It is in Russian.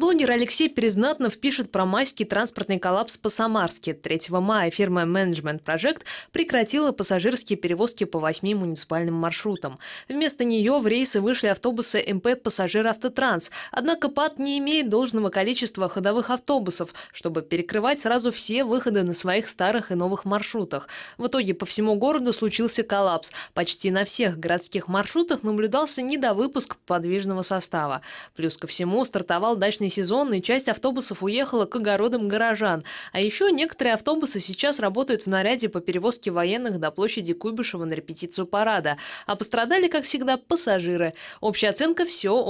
Блогер Алексей Перезнатнов пишет про майский транспортный коллапс по Самарске. 3 мая фирма Management Project прекратила пассажирские перевозки по восьми муниципальным маршрутам. Вместо нее в рейсы вышли автобусы МП «Пассажир Автотранс». Однако ПАД не имеет должного количества ходовых автобусов, чтобы перекрывать сразу все выходы на своих старых и новых маршрутах. В итоге по всему городу случился коллапс. Почти на всех городских маршрутах наблюдался недовыпуск подвижного состава. Плюс ко всему стартовал дачный несезонный, часть автобусов уехала к огородам горожан. А еще некоторые автобусы сейчас работают в наряде по перевозке военных до площади Куйбышева на репетицию парада. А пострадали, как всегда, пассажиры. Общая оценка – все